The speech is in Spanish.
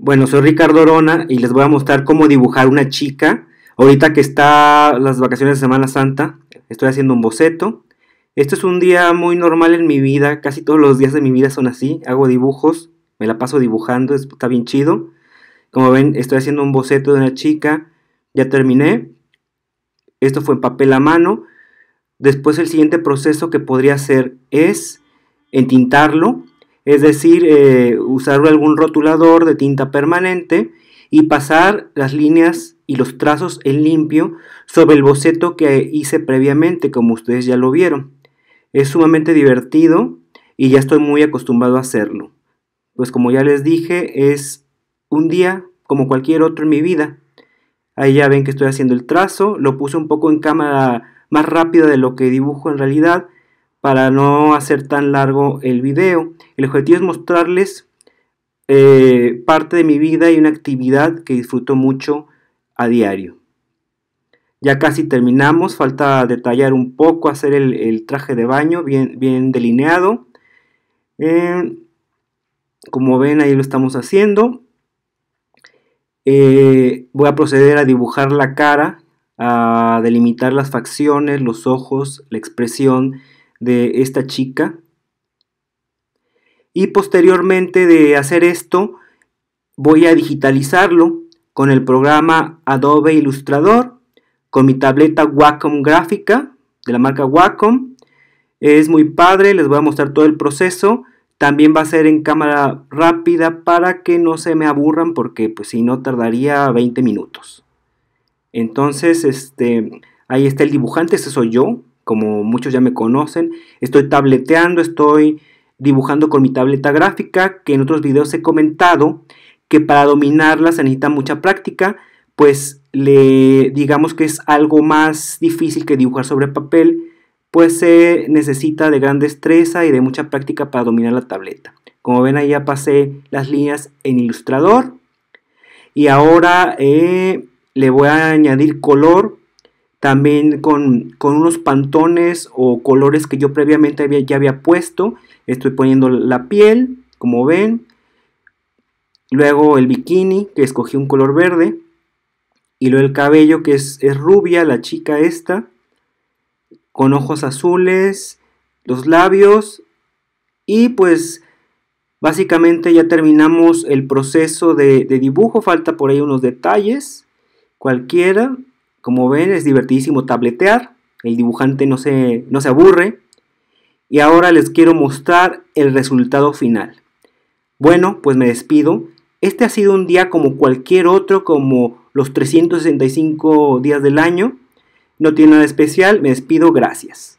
Bueno, soy Ricardo Orona y les voy a mostrar cómo dibujar una chica. Ahorita que está las vacaciones de Semana Santa, estoy haciendo un boceto. Esto es un día muy normal en mi vida, casi todos los días de mi vida son así. Hago dibujos, me la paso dibujando, está bien chido. Como ven, estoy haciendo un boceto de una chica, ya terminé. Esto fue en papel a mano. Después el siguiente proceso que podría hacer es entintarlo es decir, eh, usar algún rotulador de tinta permanente y pasar las líneas y los trazos en limpio sobre el boceto que hice previamente, como ustedes ya lo vieron. Es sumamente divertido y ya estoy muy acostumbrado a hacerlo. Pues como ya les dije, es un día como cualquier otro en mi vida. Ahí ya ven que estoy haciendo el trazo, lo puse un poco en cámara más rápida de lo que dibujo en realidad, para no hacer tan largo el video. El objetivo es mostrarles eh, parte de mi vida y una actividad que disfruto mucho a diario. Ya casi terminamos, falta detallar un poco, hacer el, traje de baño bien, delineado. Eh, como ven ahí lo estamos haciendo. Eh, voy a proceder a dibujar la cara, a delimitar las facciones, los ojos, la expresión de esta chica. Y posteriormente de hacer esto, voy a digitalizarlo con el programa Adobe Illustrator, con mi tableta Wacom gráfica de la marca Wacom. Es muy padre, les voy a mostrar todo el proceso. También va a ser en cámara rápida para que no se me aburran porque pues, si no tardaría 20 minutos. Entonces, este, ahí está el dibujante, ese soy yo como muchos ya me conocen, estoy tableteando, estoy dibujando con mi tableta gráfica, que en otros videos he comentado que para dominarla se necesita mucha práctica, pues le digamos que es algo más difícil que dibujar sobre papel, pues se necesita de gran destreza y de mucha práctica para dominar la tableta. Como ven ahí ya pasé las líneas en Ilustrador y ahora eh, le voy a añadir color también con, unos pantones o colores que yo previamente había, ya había puesto. Estoy poniendo la piel, como ven. Luego el bikini, que escogí un color verde. Y luego el cabello, que es, rubia, la chica esta. Con ojos azules, los labios. Y pues básicamente ya terminamos el proceso de, de dibujo. Falta por ahí unos detalles, cualquiera. Como ven, es divertidísimo tabletear. El dibujante no se, no se aburre. Y ahora les quiero mostrar el resultado final. Bueno, pues me despido. Este ha sido un día como cualquier otro, como los 365 días del año. No tiene nada especial. Me despido. Gracias.